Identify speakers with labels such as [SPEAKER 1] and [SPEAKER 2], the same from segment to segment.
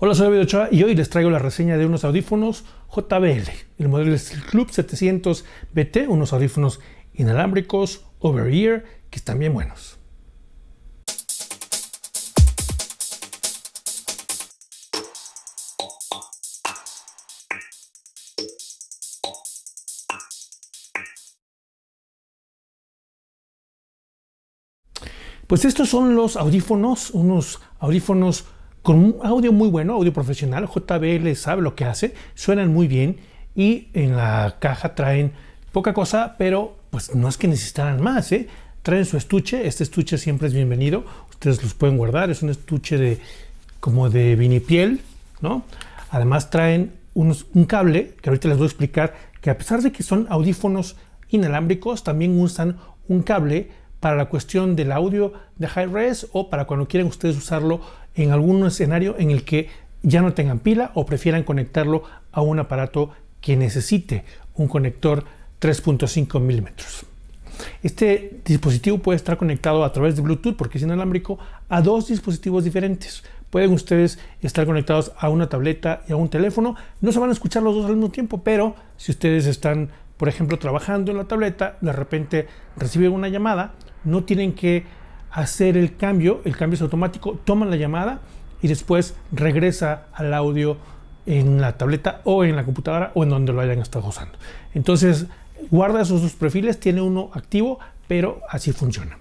[SPEAKER 1] Hola, soy David Ochoa y hoy les traigo la reseña de unos audífonos JBL. El modelo es el Club 700 BT, unos audífonos inalámbricos over ear que están bien buenos. Pues estos son los audífonos, unos audífonos con un audio muy bueno, audio profesional, JBL sabe lo que hace, suenan muy bien y en la caja traen poca cosa, pero pues no es que necesitaran más, ¿eh? Traen su estuche, este estuche siempre es bienvenido, ustedes los pueden guardar, es un estuche de como de vinipiel, ¿no? Además traen un cable, que ahorita les voy a explicar, que a pesar de que son audífonos inalámbricos, también usan un cable para la cuestión del audio de high res o para cuando quieran ustedes usarlo en algún escenario en el que ya no tengan pila o prefieran conectarlo a un aparato que necesite un conector 3.5 milímetros. Este dispositivo puede estar conectado a través de Bluetooth, porque es inalámbrico, a dos dispositivos diferentes. Pueden ustedes estar conectados a una tableta y a un teléfono. No se van a escuchar los dos al mismo tiempo, pero si ustedes están, por ejemplo, trabajando en la tableta, de repente reciben una llamada, no tienen que hacer el cambio, el cambio es automático, toman la llamada y después regresa al audio en la tableta o en la computadora o en donde lo hayan estado usando. Entonces, guarda esos dos perfiles, tiene uno activo, pero así funciona.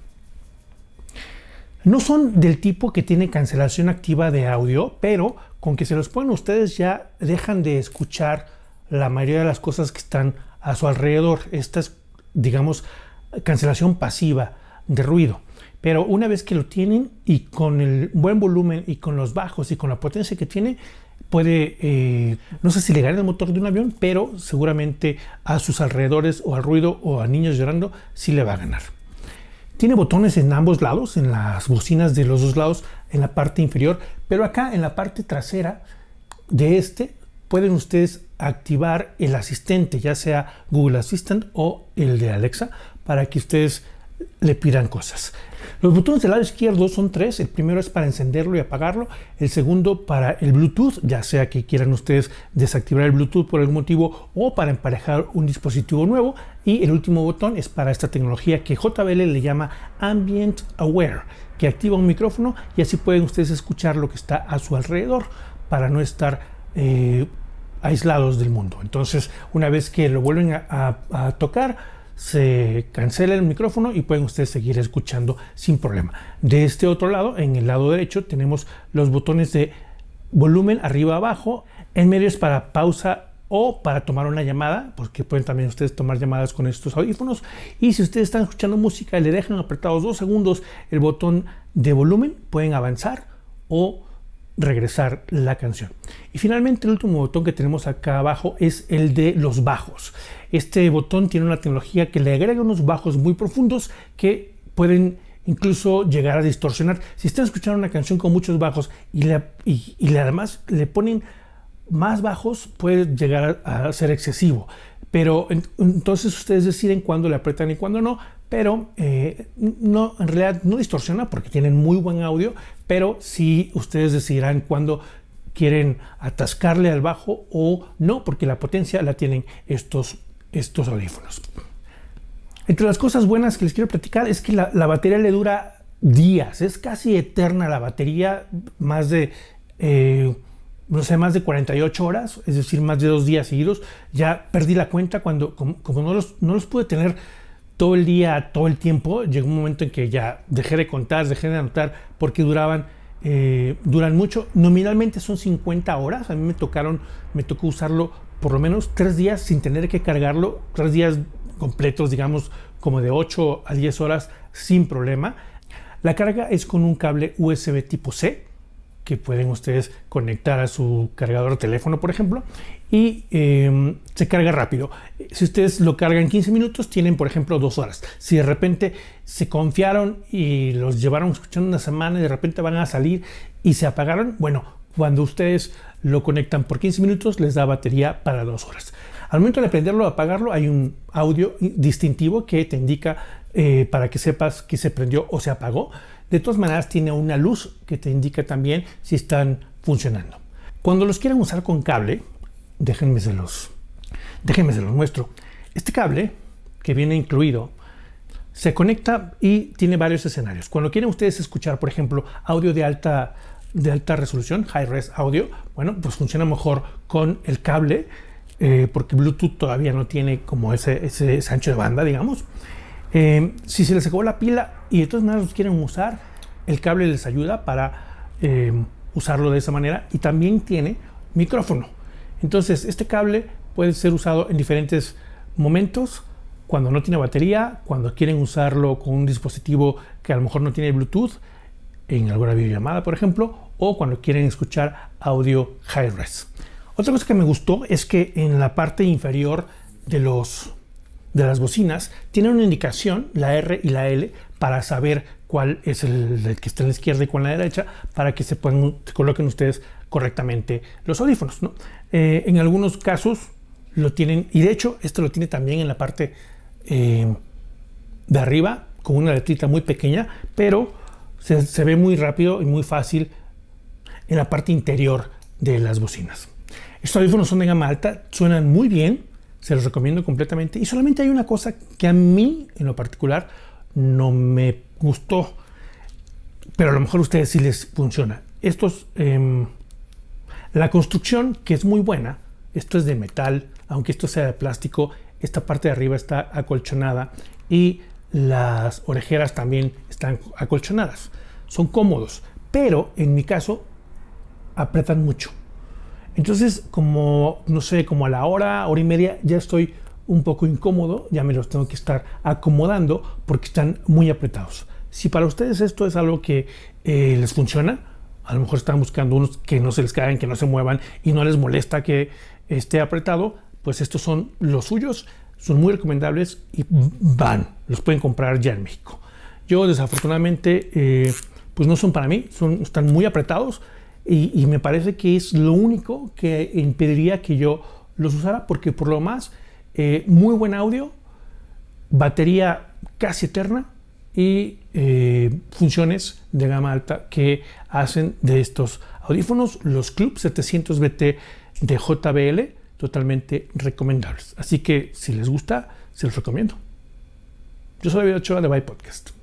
[SPEAKER 1] No son del tipo que tiene cancelación activa de audio, pero con que se los ponen ustedes ya dejan de escuchar la mayoría de las cosas que están a su alrededor. Esta es, digamos, cancelación pasiva de ruido. Pero una vez que lo tienen y con el buen volumen y con los bajos y con la potencia que tiene, puede, eh, no sé si le gane el motor de un avión, pero seguramente a sus alrededores o al ruido o a niños llorando, si le va a ganar. Tiene botones en ambos lados, en las bocinas de los dos lados, en la parte inferior, pero acá en la parte trasera de este pueden ustedes activar el asistente, ya sea Google Assistant o el de Alexa, para que ustedes le pidan cosas. Los botones del lado izquierdo son tres. El primero es para encenderlo y apagarlo. El segundo para el Bluetooth, ya sea que quieran ustedes desactivar el Bluetooth por algún motivo o para emparejar un dispositivo nuevo. Y el último botón es para esta tecnología que JBL le llama Ambient Aware, que activa un micrófono y así pueden ustedes escuchar lo que está a su alrededor para no estar... Eh, aislados del mundo. Entonces, una vez que lo vuelven a tocar, se cancela el micrófono y pueden ustedes seguir escuchando sin problema. De este otro lado, en el lado derecho, tenemos los botones de volumen arriba abajo. En medio es para pausa o para tomar una llamada, porque pueden también ustedes tomar llamadas con estos audífonos. Y si ustedes están escuchando música, y le dejan apretados dos segundos el botón de volumen, pueden avanzar o regresar la canción. Y finalmente el último botón que tenemos acá abajo es el de los bajos. Este botón tiene una tecnología que le agrega unos bajos muy profundos que pueden incluso llegar a distorsionar. Si están escuchando una canción con muchos bajos y, le y, además le ponen más bajos, puede llegar a ser excesivo. Pero entonces ustedes deciden cuándo le aprietan y cuándo no, pero eh, no, en realidad no distorsiona porque tienen muy buen audio, pero sí ustedes decidirán cuándo quieren atascarle al bajo o no, porque la potencia la tienen estos, estos audífonos. Entre las cosas buenas que les quiero platicar es que la, batería le dura días, es casi eterna la batería, más de... Eh, no sé, más de 48 horas, es decir, más de dos días seguidos. Ya perdí la cuenta cuando, como, no, los, no los pude tener todo el día, todo el tiempo, llegó un momento en que ya dejé de contar, dejé de anotar, porque duraban, eh, duran mucho. Nominalmente son 50 horas, a mí me tocaron, me tocó usarlo por lo menos tres días sin tener que cargarlo, tres días completos, digamos, como de 8 a 10 horas sin problema. La carga es con un cable USB tipo C, que pueden ustedes conectar a su cargador de teléfono, por ejemplo, y em, se carga rápido. Si ustedes lo cargan 15 minutos, tienen, por ejemplo, dos horas. Si de repente se confiaron y los llevaron escuchando una semana y de repente van a salir y se apagaron, bueno, cuando ustedes lo conectan por 15 minutos, les da batería para dos horas. Al momento de prenderlo o apagarlo, hay un audio distintivo que te indica eh, para que sepas que se prendió o se apagó. De todas maneras, tiene una luz que te indica también si están funcionando. Cuando los quieran usar con cable, déjenme se los, déjenme se los muestro. Este cable, que viene incluido, se conecta y tiene varios escenarios. Cuando quieren ustedes escuchar, por ejemplo, audio de alta, de alta resolución, high-res audio, bueno, pues funciona mejor con el cable, eh, porque Bluetooth todavía no tiene como ese, ese ancho de banda, digamos. Em, si se les acabó la pila y de todas maneras quieren usar, el cable les ayuda para em, usarlo de esa manera y también tiene micrófono. Entonces, este cable puede ser usado en diferentes momentos, cuando no tiene batería, cuando quieren usarlo con un dispositivo que a lo mejor no tiene Bluetooth, en alguna videollamada, por ejemplo, o cuando quieren escuchar audio high res. Otra cosa que me gustó es que en la parte inferior de los de las bocinas tienen una indicación, la R y la L, para saber cuál es el, que está en la izquierda y cuál en la derecha, para que se, puedan, coloquen ustedes correctamente los audífonos. ¿no? Eh, en algunos casos lo tienen, y de hecho esto lo tiene también en la parte eh, de arriba, con una letrita muy pequeña, pero se, se ve muy rápido y muy fácil en la parte interior de las bocinas. Estos audífonos son de gama alta, suenan muy bien, se los recomiendo completamente. Y solamente hay una cosa que a mí, en lo particular, no me gustó. Pero a lo mejor a ustedes sí les funciona. Estos. Em, la construcción, que es muy buena, esto es de metal, aunque esto sea de plástico, esta parte de arriba está acolchonada y las orejeras también están acolchonadas. Son cómodos, pero en mi caso apretan mucho. Entonces, como, no sé, como a la hora, hora y media, ya estoy un poco incómodo, ya me los tengo que estar acomodando porque están muy apretados. Si para ustedes esto es algo que eh, les funciona, a lo mejor están buscando unos que no se les caigan, que no se muevan y no les molesta que esté apretado, pues estos son los suyos, son muy recomendables y van, los pueden comprar ya en México. Yo desafortunadamente, eh, pues no son para mí, son, están muy apretados, y, me parece que es lo único que impediría que yo los usara, porque por lo más, eh, muy buen audio, batería casi eterna y eh, funciones de gama alta que hacen de estos audífonos los Club 700 BT de JBL totalmente recomendables. Así que si les gusta, se los recomiendo. Yo soy David Ochoa de By Podcast.